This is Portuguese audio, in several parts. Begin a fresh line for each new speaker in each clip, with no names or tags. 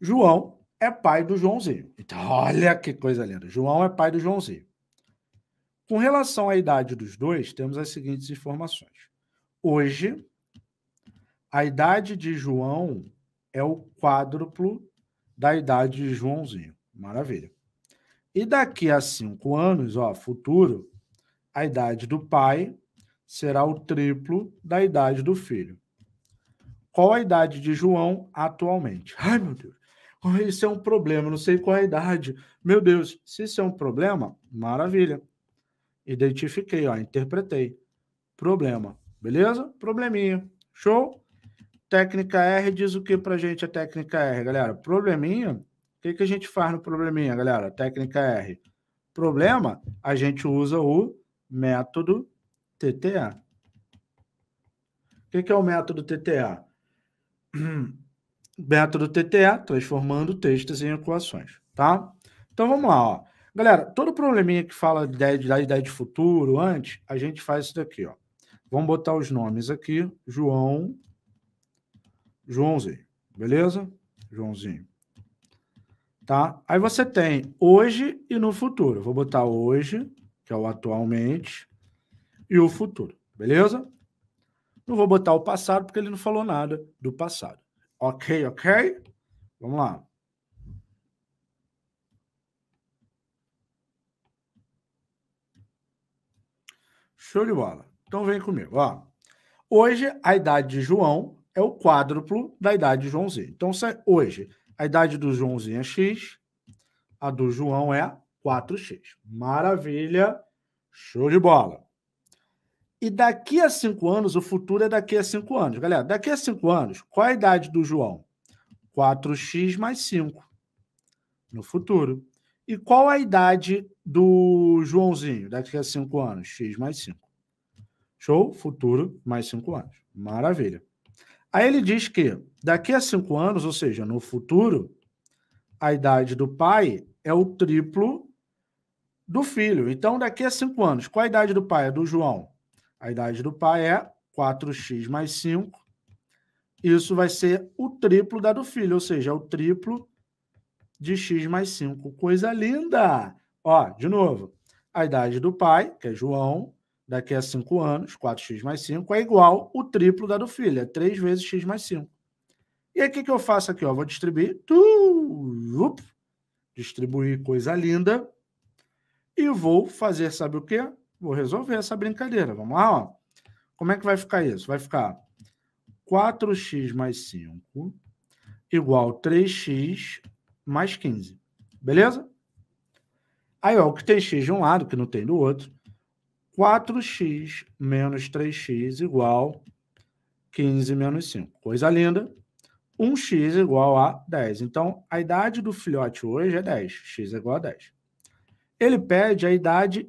João é pai do Joãozinho. Então, olha que coisa linda. João é pai do Joãozinho. Com relação à idade dos dois, temos as seguintes informações. Hoje, a idade de João é o quádruplo da idade de Joãozinho. Maravilha. E daqui a cinco anos, ó, futuro, a idade do pai será o triplo da idade do filho. Qual a idade de João atualmente? Ai, meu Deus. Oh, isso é um problema, não sei qual é a idade. Meu Deus, se isso é um problema, maravilha. Identifiquei, ó, interpretei. Problema, beleza? Probleminha. Show? Técnica R diz o que a gente a técnica R, galera? Probleminha, o que, que a gente faz no probleminha, galera? Técnica R. Problema, a gente usa o método TTA. O que, que é o método TTA? método TTE, transformando textos em equações, tá? Então vamos lá, ó. Galera, todo probleminha que fala da ideia, de ideia de futuro antes, a gente faz isso daqui, ó. Vamos botar os nomes aqui, João, Joãozinho, beleza? Joãozinho. Tá? Aí você tem hoje e no futuro. Vou botar hoje, que é o atualmente, e o futuro, beleza? Não vou botar o passado porque ele não falou nada do passado. Ok, ok? Vamos lá. Show de bola. Então vem comigo. Ó. Hoje, a idade de João é o quádruplo da idade de Joãozinho. Então, é hoje, a idade do Joãozinho é X, a do João é 4X. Maravilha. Show de bola. E daqui a cinco anos, o futuro é daqui a cinco anos. Galera, daqui a cinco anos, qual a idade do João? 4x mais 5 no futuro. E qual a idade do Joãozinho daqui a cinco anos? X mais 5. Show? Futuro mais cinco anos. Maravilha. Aí ele diz que daqui a cinco anos, ou seja, no futuro, a idade do pai é o triplo do filho. Então, daqui a cinco anos, qual a idade do pai? É do João? A idade do pai é 4x mais 5. Isso vai ser o triplo da do filho, ou seja, é o triplo de x mais 5. Coisa linda! Ó, de novo, a idade do pai, que é João, daqui a 5 anos, 4x mais 5, é igual o triplo da do filho, é 3 vezes x mais 5. E aí, o que, que eu faço aqui? Ó, vou distribuir. Tu, distribuir coisa linda. E vou fazer, sabe o quê? Vou resolver essa brincadeira. Vamos lá, ó. Como é que vai ficar isso? Vai ficar 4x mais 5 igual 3x mais 15. Beleza? Aí, ó, o que tem x de um lado, que não tem do outro. 4x menos 3x igual 15 menos 5. Coisa linda. 1x igual a 10. Então, a idade do filhote hoje é 10. x é igual a 10. Ele pede a idade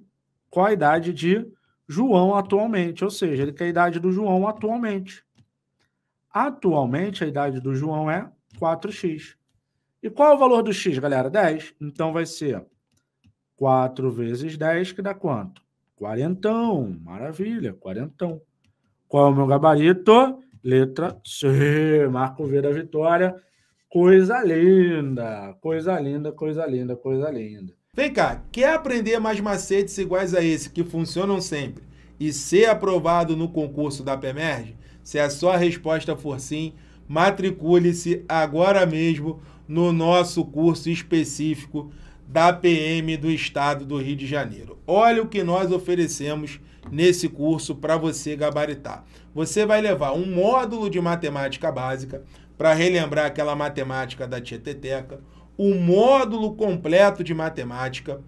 com a idade de João atualmente, ou seja, ele quer a idade do João atualmente. Atualmente, a idade do João é 4x. E qual é o valor do x, galera? 10. Então vai ser 4 vezes 10, que dá quanto? Quarentão. Maravilha, quarentão. Qual é o meu gabarito? Letra C. Marco V da vitória. Coisa
linda, coisa linda, coisa linda, coisa linda. Vem cá, quer aprender mais macetes iguais a esse que funcionam sempre e ser aprovado no concurso da PEMERG? Se a sua resposta for sim, matricule-se agora mesmo no nosso curso específico da PM do Estado do Rio de Janeiro. Olha o que nós oferecemos nesse curso para você gabaritar. Você vai levar um módulo de matemática básica para relembrar aquela matemática da Tieteteca, o módulo completo de matemática.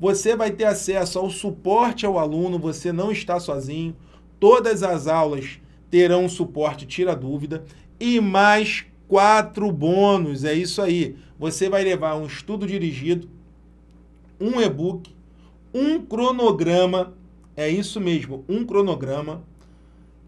Você vai ter acesso ao suporte ao aluno, você não está sozinho. Todas as aulas terão suporte tira dúvida e mais quatro bônus. É isso aí. Você vai levar um estudo dirigido, um e-book, um cronograma, é isso mesmo, um cronograma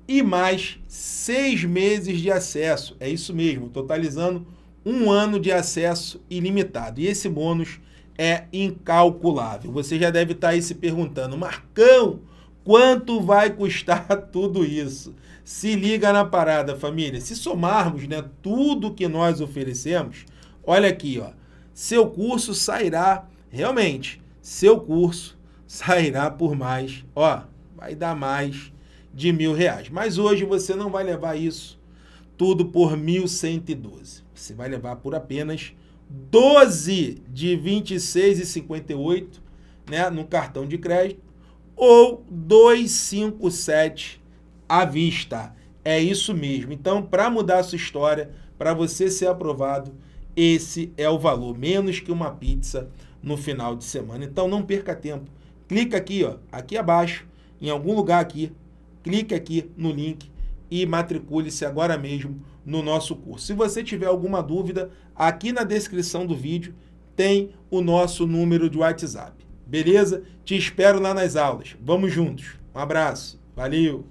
e mais seis meses de acesso. É isso mesmo, totalizando um ano de acesso ilimitado. E esse bônus é incalculável. Você já deve estar aí se perguntando, Marcão, quanto vai custar tudo isso? Se liga na parada, família. Se somarmos né, tudo que nós oferecemos, olha aqui, ó, seu curso sairá, realmente, seu curso sairá por mais, ó, vai dar mais de mil reais. Mas hoje você não vai levar isso tudo por 1.112. Você vai levar por apenas 12 de 26,58 né, no cartão de crédito ou 257 à vista. É isso mesmo. Então, para mudar a sua história, para você ser aprovado, esse é o valor, menos que uma pizza no final de semana. Então, não perca tempo. Clica aqui, ó, aqui abaixo, em algum lugar aqui, clique aqui no link e matricule-se agora mesmo no nosso curso. Se você tiver alguma dúvida, aqui na descrição do vídeo tem o nosso número de WhatsApp. Beleza? Te espero lá nas aulas. Vamos juntos. Um abraço. Valeu!